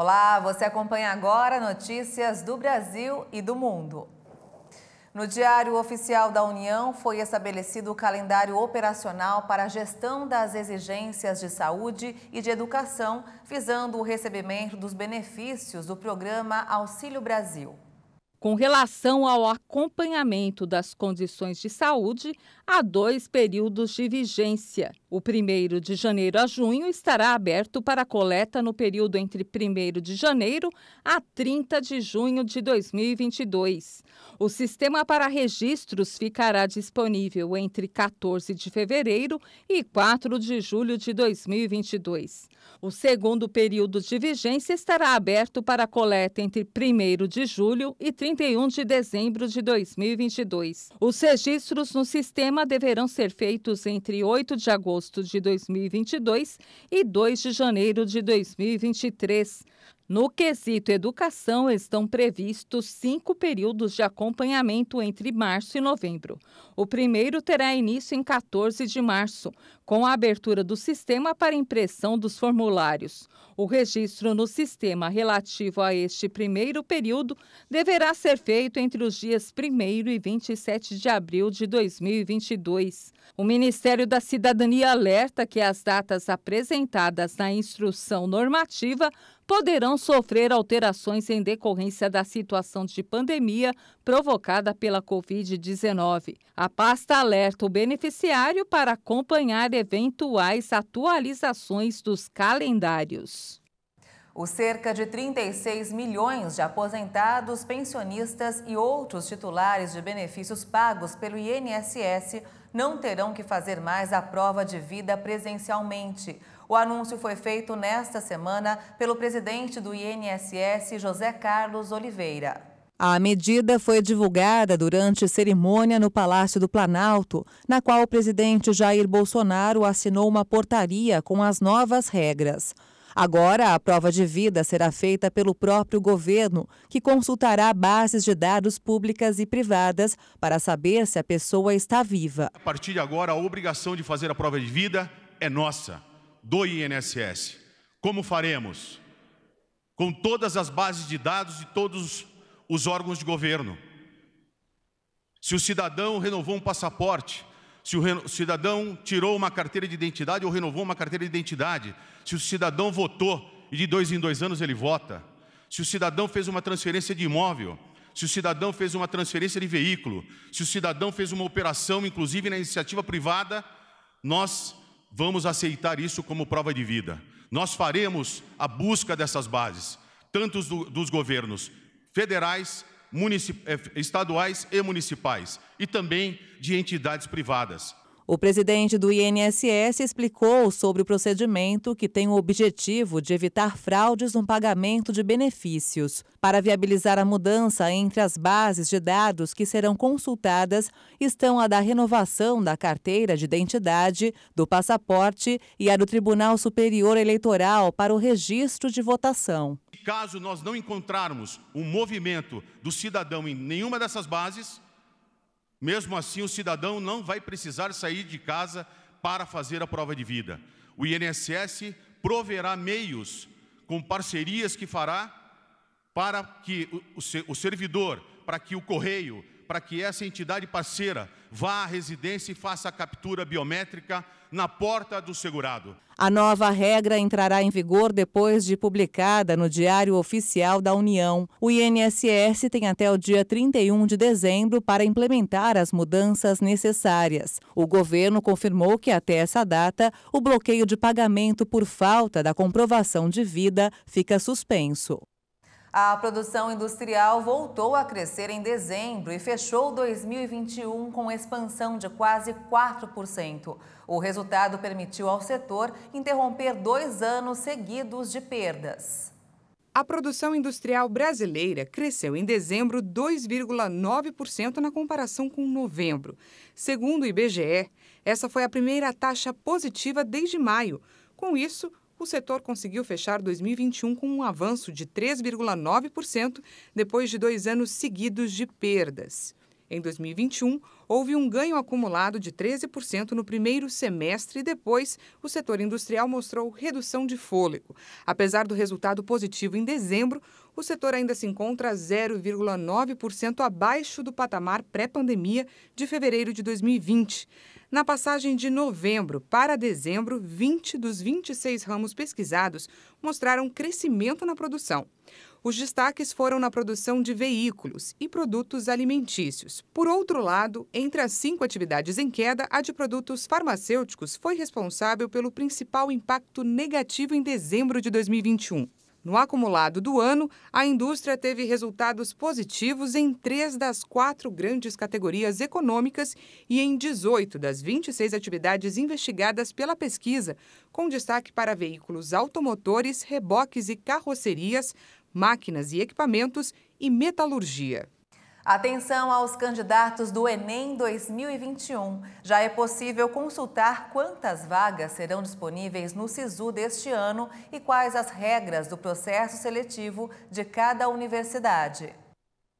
Olá, você acompanha agora notícias do Brasil e do mundo. No Diário Oficial da União foi estabelecido o calendário operacional para a gestão das exigências de saúde e de educação, visando o recebimento dos benefícios do programa Auxílio Brasil. Com relação ao acompanhamento das condições de saúde, há dois períodos de vigência. O 1 de janeiro a junho estará aberto para coleta no período entre 1 de janeiro a 30 de junho de 2022. O sistema para registros ficará disponível entre 14 de fevereiro e 4 de julho de 2022. O segundo período de vigência estará aberto para coleta entre 1 de julho e 31 de dezembro de 2022. Os registros no sistema deverão ser feitos entre 8 de agosto agosto de 2022 e 2 de janeiro de 2023. No quesito educação, estão previstos cinco períodos de acompanhamento entre março e novembro. O primeiro terá início em 14 de março, com a abertura do sistema para impressão dos formulários. O registro no sistema relativo a este primeiro período deverá ser feito entre os dias 1 e 27 de abril de 2022. O Ministério da Cidadania alerta que as datas apresentadas na instrução normativa poderão sofrer alterações em decorrência da situação de pandemia provocada pela Covid-19. A pasta alerta o beneficiário para acompanhar eventuais atualizações dos calendários. Os cerca de 36 milhões de aposentados, pensionistas e outros titulares de benefícios pagos pelo INSS não terão que fazer mais a prova de vida presencialmente. O anúncio foi feito nesta semana pelo presidente do INSS, José Carlos Oliveira. A medida foi divulgada durante cerimônia no Palácio do Planalto, na qual o presidente Jair Bolsonaro assinou uma portaria com as novas regras. Agora, a prova de vida será feita pelo próprio governo, que consultará bases de dados públicas e privadas para saber se a pessoa está viva. A partir de agora, a obrigação de fazer a prova de vida é nossa, do INSS. Como faremos? Com todas as bases de dados e todos os os órgãos de governo. Se o cidadão renovou um passaporte, se o cidadão tirou uma carteira de identidade ou renovou uma carteira de identidade, se o cidadão votou e de dois em dois anos ele vota, se o cidadão fez uma transferência de imóvel, se o cidadão fez uma transferência de veículo, se o cidadão fez uma operação, inclusive na iniciativa privada, nós vamos aceitar isso como prova de vida. Nós faremos a busca dessas bases, tanto dos governos federais, eh, estaduais e municipais, e também de entidades privadas. O presidente do INSS explicou sobre o procedimento que tem o objetivo de evitar fraudes no pagamento de benefícios, para viabilizar a mudança entre as bases de dados que serão consultadas estão a da renovação da carteira de identidade, do passaporte e a do Tribunal Superior Eleitoral para o registro de votação. Caso nós não encontrarmos um movimento do cidadão em nenhuma dessas bases, mesmo assim, o cidadão não vai precisar sair de casa para fazer a prova de vida. O INSS proverá meios com parcerias que fará para que o servidor, para que o correio, para que essa entidade parceira vá à residência e faça a captura biométrica na porta do segurado. A nova regra entrará em vigor depois de publicada no Diário Oficial da União. O INSS tem até o dia 31 de dezembro para implementar as mudanças necessárias. O governo confirmou que até essa data, o bloqueio de pagamento por falta da comprovação de vida fica suspenso. A produção industrial voltou a crescer em dezembro e fechou 2021 com expansão de quase 4%. O resultado permitiu ao setor interromper dois anos seguidos de perdas. A produção industrial brasileira cresceu em dezembro 2,9% na comparação com novembro. Segundo o IBGE, essa foi a primeira taxa positiva desde maio. Com isso, o setor conseguiu fechar 2021 com um avanço de 3,9%, depois de dois anos seguidos de perdas. Em 2021, houve um ganho acumulado de 13% no primeiro semestre e depois o setor industrial mostrou redução de fôlego. Apesar do resultado positivo em dezembro, o setor ainda se encontra 0,9% abaixo do patamar pré-pandemia de fevereiro de 2020. Na passagem de novembro para dezembro, 20 dos 26 ramos pesquisados mostraram crescimento na produção. Os destaques foram na produção de veículos e produtos alimentícios. Por outro lado, entre as cinco atividades em queda, a de produtos farmacêuticos foi responsável pelo principal impacto negativo em dezembro de 2021. No acumulado do ano, a indústria teve resultados positivos em três das quatro grandes categorias econômicas e em 18 das 26 atividades investigadas pela pesquisa, com destaque para veículos automotores, reboques e carrocerias, máquinas e equipamentos e metalurgia. Atenção aos candidatos do Enem 2021. Já é possível consultar quantas vagas serão disponíveis no SISU deste ano e quais as regras do processo seletivo de cada universidade.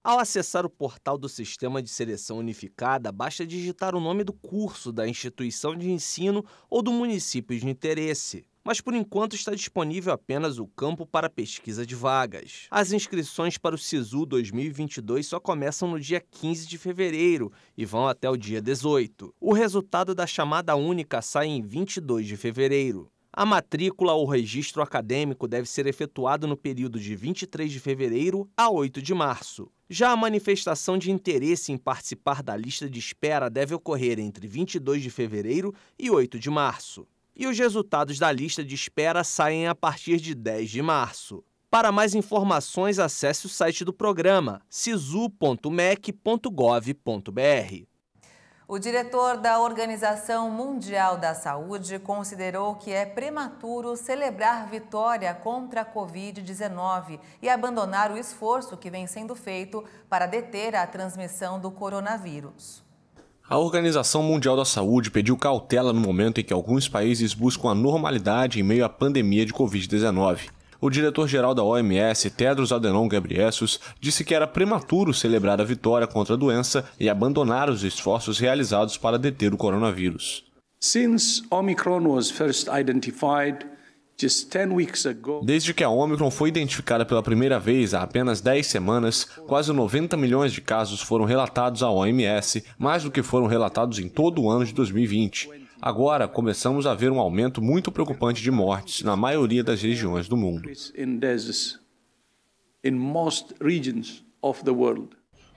Ao acessar o portal do Sistema de Seleção Unificada, basta digitar o nome do curso, da instituição de ensino ou do município de interesse mas por enquanto está disponível apenas o campo para pesquisa de vagas. As inscrições para o SISU 2022 só começam no dia 15 de fevereiro e vão até o dia 18. O resultado da chamada única sai em 22 de fevereiro. A matrícula ou registro acadêmico deve ser efetuado no período de 23 de fevereiro a 8 de março. Já a manifestação de interesse em participar da lista de espera deve ocorrer entre 22 de fevereiro e 8 de março e os resultados da lista de espera saem a partir de 10 de março. Para mais informações, acesse o site do programa sisu.mec.gov.br. O diretor da Organização Mundial da Saúde considerou que é prematuro celebrar vitória contra a Covid-19 e abandonar o esforço que vem sendo feito para deter a transmissão do coronavírus. A Organização Mundial da Saúde pediu cautela no momento em que alguns países buscam a normalidade em meio à pandemia de Covid-19. O diretor-geral da OMS, Tedros Adhanom Ghebreyesus, disse que era prematuro celebrar a vitória contra a doença e abandonar os esforços realizados para deter o coronavírus. Since Omicron was first identified, Desde que a Omicron foi identificada pela primeira vez há apenas 10 semanas, quase 90 milhões de casos foram relatados à OMS, mais do que foram relatados em todo o ano de 2020. Agora, começamos a ver um aumento muito preocupante de mortes na maioria das regiões do mundo.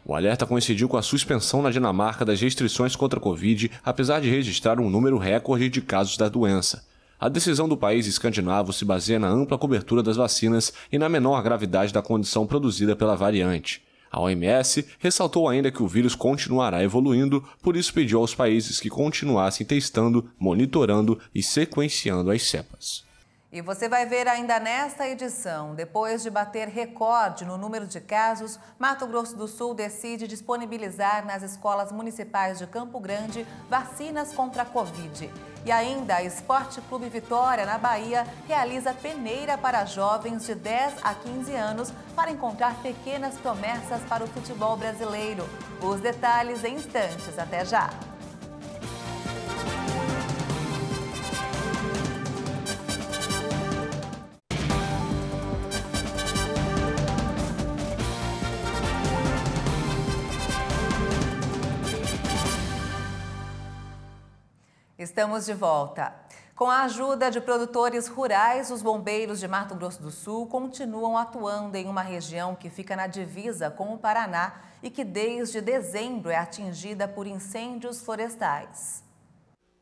O alerta coincidiu com a suspensão na Dinamarca das restrições contra a Covid, apesar de registrar um número recorde de casos da doença. A decisão do país escandinavo se baseia na ampla cobertura das vacinas e na menor gravidade da condição produzida pela variante. A OMS ressaltou ainda que o vírus continuará evoluindo, por isso pediu aos países que continuassem testando, monitorando e sequenciando as cepas. E você vai ver ainda nesta edição, depois de bater recorde no número de casos, Mato Grosso do Sul decide disponibilizar nas escolas municipais de Campo Grande vacinas contra a Covid. E ainda, Esporte Clube Vitória, na Bahia, realiza peneira para jovens de 10 a 15 anos para encontrar pequenas promessas para o futebol brasileiro. Os detalhes em instantes. Até já! Estamos de volta. Com a ajuda de produtores rurais, os bombeiros de Mato Grosso do Sul continuam atuando em uma região que fica na divisa com o Paraná e que desde dezembro é atingida por incêndios florestais.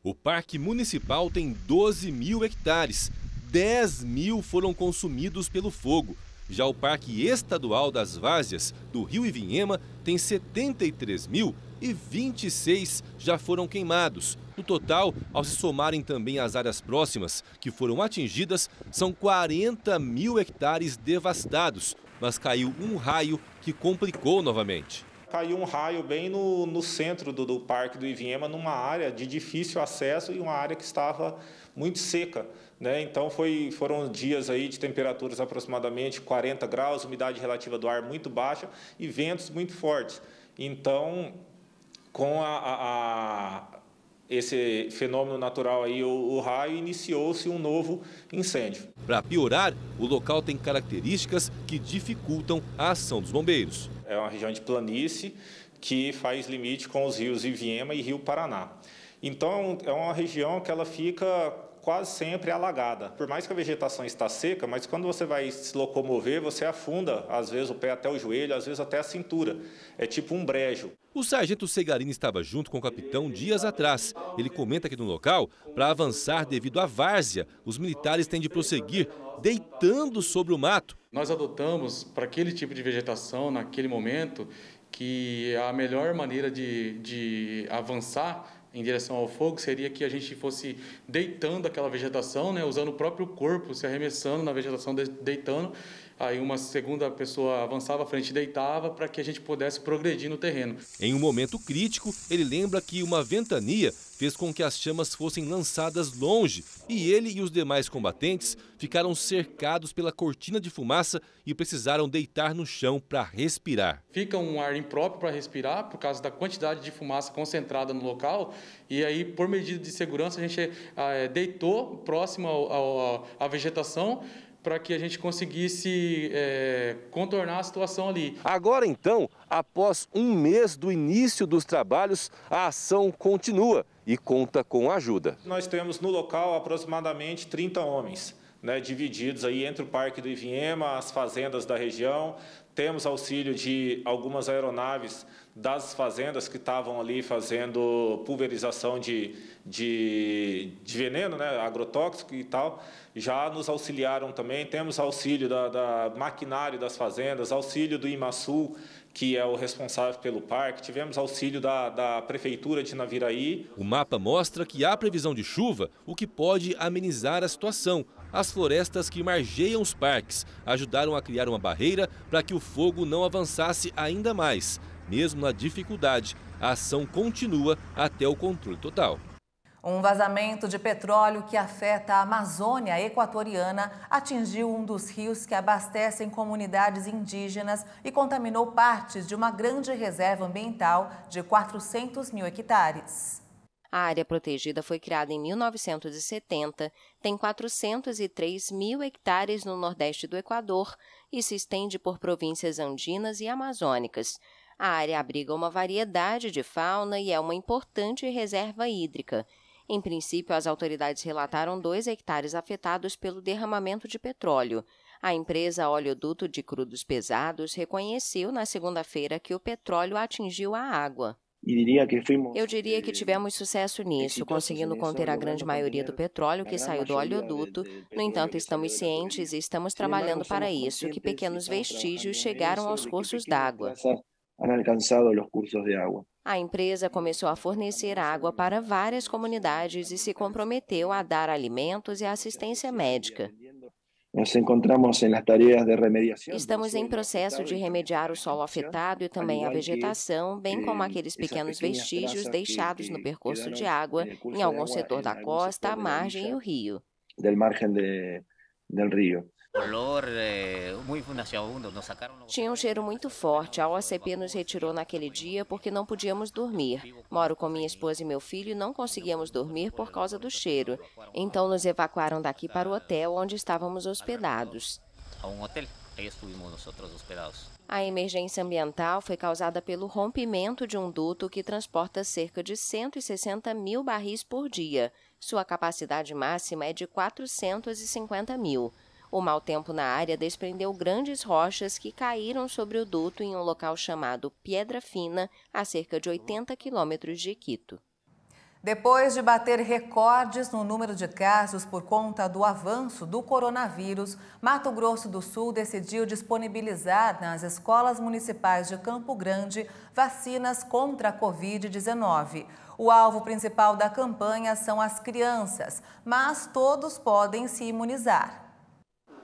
O Parque Municipal tem 12 mil hectares, 10 mil foram consumidos pelo fogo. Já o Parque Estadual das Várzeas, do Rio Ivinhema, tem 73 mil e 26 já foram queimados. No total, ao se somarem também as áreas próximas que foram atingidas, são 40 mil hectares devastados, mas caiu um raio que complicou novamente. Caiu um raio bem no, no centro do, do Parque do Ivinhema, numa área de difícil acesso e uma área que estava muito seca. Né? Então foi, foram dias aí de temperaturas aproximadamente 40 graus, umidade relativa do ar muito baixa e ventos muito fortes. Então, com a, a, a esse fenômeno natural aí, o, o raio, iniciou-se um novo incêndio. Para piorar, o local tem características que dificultam a ação dos bombeiros. É uma região de planície que faz limite com os rios Iviema e Rio Paraná. Então, é, é uma região que ela fica quase sempre alagada. Por mais que a vegetação está seca, mas quando você vai se locomover, você afunda, às vezes, o pé até o joelho, às vezes até a cintura. É tipo um brejo. O sargento Segarini estava junto com o capitão dias atrás. Ele comenta que no local, para avançar devido à várzea, os militares têm de prosseguir deitando sobre o mato. Nós adotamos para aquele tipo de vegetação, naquele momento, que a melhor maneira de, de avançar em direção ao fogo seria que a gente fosse deitando aquela vegetação, né, usando o próprio corpo, se arremessando na vegetação, deitando. Aí uma segunda pessoa avançava à frente e deitava para que a gente pudesse progredir no terreno. Em um momento crítico, ele lembra que uma ventania fez com que as chamas fossem lançadas longe e ele e os demais combatentes ficaram cercados pela cortina de fumaça e precisaram deitar no chão para respirar. Fica um ar impróprio para respirar por causa da quantidade de fumaça concentrada no local e aí, por medida de segurança, a gente ah, é, deitou próximo à vegetação para que a gente conseguisse é, contornar a situação ali. Agora então, após um mês do início dos trabalhos, a ação continua e conta com ajuda. Nós temos no local aproximadamente 30 homens. Né, divididos aí entre o Parque do Ivinhema, as fazendas da região. Temos auxílio de algumas aeronaves das fazendas que estavam ali fazendo pulverização de, de, de, veneno, né, agrotóxico e tal. Já nos auxiliaram também. Temos auxílio da, da maquinário das fazendas, auxílio do Imaçu que é o responsável pelo parque. Tivemos auxílio da, da Prefeitura de Naviraí. O mapa mostra que há previsão de chuva, o que pode amenizar a situação. As florestas que margeiam os parques ajudaram a criar uma barreira para que o fogo não avançasse ainda mais. Mesmo na dificuldade, a ação continua até o controle total. Um vazamento de petróleo que afeta a Amazônia equatoriana atingiu um dos rios que abastecem comunidades indígenas e contaminou partes de uma grande reserva ambiental de 400 mil hectares. A área protegida foi criada em 1970, tem 403 mil hectares no nordeste do Equador e se estende por províncias andinas e amazônicas. A área abriga uma variedade de fauna e é uma importante reserva hídrica. Em princípio, as autoridades relataram dois hectares afetados pelo derramamento de petróleo. A empresa Oleoduto de Crudos Pesados reconheceu na segunda-feira que o petróleo atingiu a água. Eu diria que eh, tivemos sucesso nisso, conseguindo conter a grande maioria do petróleo que saiu do oleoduto. No entanto, estamos cientes e estamos trabalhando para isso, que pequenos vestígios chegaram aos cursos d'água. A empresa começou a fornecer água para várias comunidades e se comprometeu a dar alimentos e assistência médica. Nos encontramos en las tareas de remediação Estamos em processo de remediar o solo afetado e também a vegetação, bem como aqueles pequenos vestígios deixados no percurso de água em algum setor da costa, a margem e o rio. Del margen de del río. Eh, Tinha um cheiro muito forte. A OCP nos retirou naquele dia porque não podíamos dormir. Moro com minha esposa e meu filho e não conseguíamos dormir por causa do cheiro. Então nos evacuaram daqui para o hotel onde estávamos hospedados. A um hotel? Aí estivemos nós hospedados. A emergência ambiental foi causada pelo rompimento de um duto que transporta cerca de 160 mil barris por dia. Sua capacidade máxima é de 450 mil. O mau tempo na área desprendeu grandes rochas que caíram sobre o duto em um local chamado Piedra Fina, a cerca de 80 quilômetros de Quito. Depois de bater recordes no número de casos por conta do avanço do coronavírus, Mato Grosso do Sul decidiu disponibilizar nas escolas municipais de Campo Grande vacinas contra a Covid-19. O alvo principal da campanha são as crianças, mas todos podem se imunizar.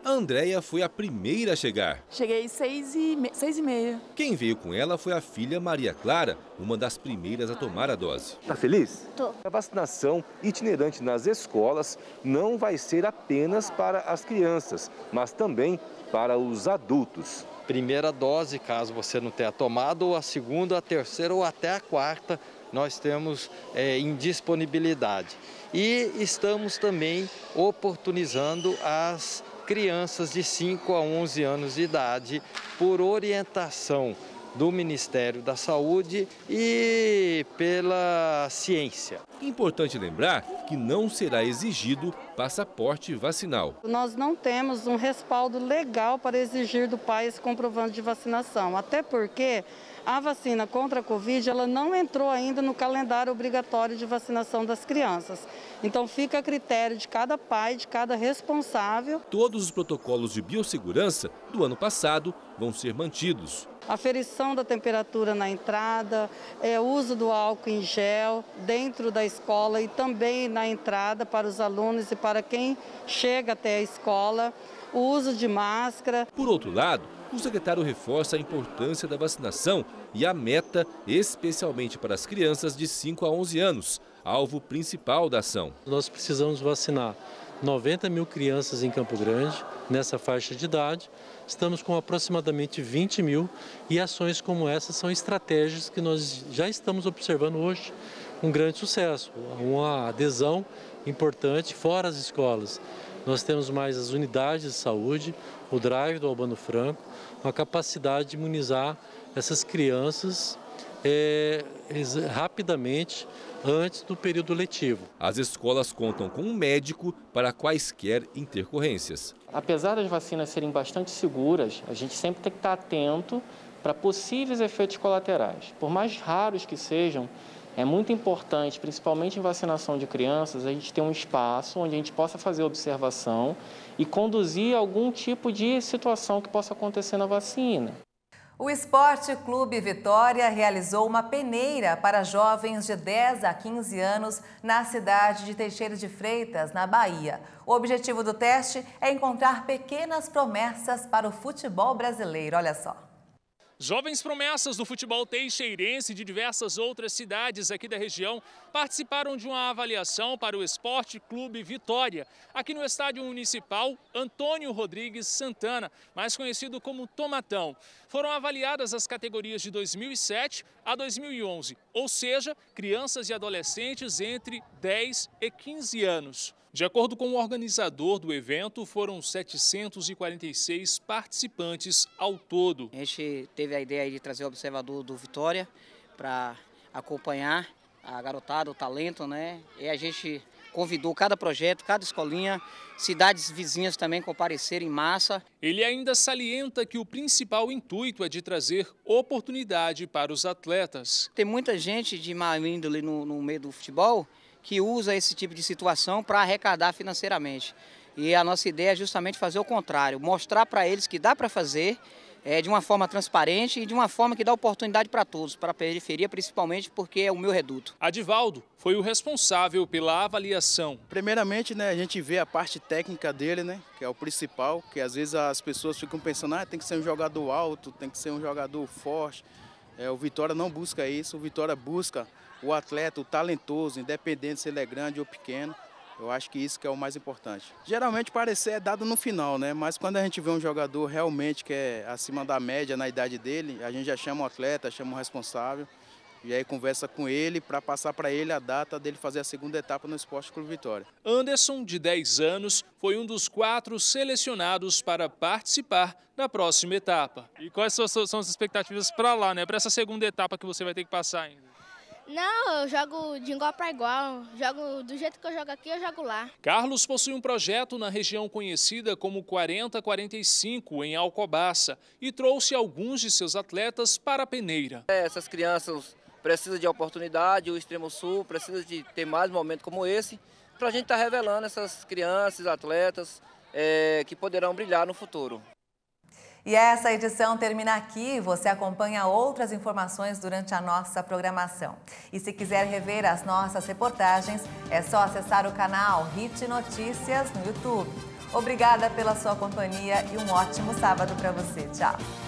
A Andrea foi a primeira a chegar. Cheguei seis e, me... seis e meia. Quem veio com ela foi a filha Maria Clara, uma das primeiras a ah. tomar a dose. Tá feliz? Tô. A vacinação itinerante nas escolas não vai ser apenas para as crianças, mas também para os adultos. Primeira dose, caso você não tenha tomado, ou a segunda, a terceira ou até a quarta, nós temos é, indisponibilidade. E estamos também oportunizando as crianças de 5 a 11 anos de idade por orientação do Ministério da Saúde e pela ciência. Importante lembrar que não será exigido passaporte vacinal. Nós não temos um respaldo legal para exigir do pai esse comprovante de vacinação, até porque a vacina contra a Covid ela não entrou ainda no calendário obrigatório de vacinação das crianças. Então fica a critério de cada pai, de cada responsável. Todos os protocolos de biossegurança do ano passado vão ser mantidos aferição da temperatura na entrada, é, uso do álcool em gel dentro da escola e também na entrada para os alunos e para quem chega até a escola, o uso de máscara. Por outro lado, o secretário reforça a importância da vacinação e a meta, especialmente para as crianças de 5 a 11 anos, alvo principal da ação. Nós precisamos vacinar 90 mil crianças em Campo Grande nessa faixa de idade, estamos com aproximadamente 20 mil e ações como essa são estratégias que nós já estamos observando hoje um grande sucesso, uma adesão importante fora as escolas. Nós temos mais as unidades de saúde, o drive do Albano Franco, uma capacidade de imunizar essas crianças é, rapidamente antes do período letivo. As escolas contam com um médico para quaisquer intercorrências. Apesar das vacinas serem bastante seguras, a gente sempre tem que estar atento para possíveis efeitos colaterais. Por mais raros que sejam, é muito importante, principalmente em vacinação de crianças, a gente ter um espaço onde a gente possa fazer observação e conduzir algum tipo de situação que possa acontecer na vacina. O Esporte Clube Vitória realizou uma peneira para jovens de 10 a 15 anos na cidade de Teixeira de Freitas, na Bahia. O objetivo do teste é encontrar pequenas promessas para o futebol brasileiro. Olha só. Jovens promessas do futebol teixeirense de diversas outras cidades aqui da região participaram de uma avaliação para o Esporte Clube Vitória, aqui no Estádio Municipal Antônio Rodrigues Santana, mais conhecido como Tomatão. Foram avaliadas as categorias de 2007 a 2011, ou seja, crianças e adolescentes entre 10 e 15 anos. De acordo com o organizador do evento, foram 746 participantes ao todo. A gente teve a ideia de trazer o observador do Vitória para acompanhar a garotada, o talento, né? E a gente convidou cada projeto, cada escolinha, cidades vizinhas também compareceram em massa. Ele ainda salienta que o principal intuito é de trazer oportunidade para os atletas. Tem muita gente de má índole no, no meio do futebol que usa esse tipo de situação para arrecadar financeiramente. E a nossa ideia é justamente fazer o contrário, mostrar para eles que dá para fazer é, de uma forma transparente e de uma forma que dá oportunidade para todos, para a periferia principalmente, porque é o meu reduto. Adivaldo foi o responsável pela avaliação. Primeiramente, né, a gente vê a parte técnica dele, né, que é o principal, que às vezes as pessoas ficam pensando, ah, tem que ser um jogador alto, tem que ser um jogador forte. É, o Vitória não busca isso, o Vitória busca o atleta, o talentoso, independente se ele é grande ou pequeno. Eu acho que isso que é o mais importante. Geralmente parecer é dado no final, né? Mas quando a gente vê um jogador realmente que é acima da média na idade dele, a gente já chama o atleta, chama o responsável e aí conversa com ele para passar para ele a data dele fazer a segunda etapa no Esporte Clube Vitória. Anderson, de 10 anos, foi um dos quatro selecionados para participar da próxima etapa. E quais são as expectativas para lá, né? Para essa segunda etapa que você vai ter que passar ainda? Não, eu jogo de igual para igual. Jogo do jeito que eu jogo aqui, eu jogo lá. Carlos possui um projeto na região conhecida como 4045, em Alcobaça, e trouxe alguns de seus atletas para a peneira. É, essas crianças precisam de oportunidade, o Extremo Sul precisa de ter mais momentos como esse, para a gente estar tá revelando essas crianças, atletas, é, que poderão brilhar no futuro. E essa edição termina aqui. Você acompanha outras informações durante a nossa programação. E se quiser rever as nossas reportagens, é só acessar o canal Hit Notícias no YouTube. Obrigada pela sua companhia e um ótimo sábado para você. Tchau!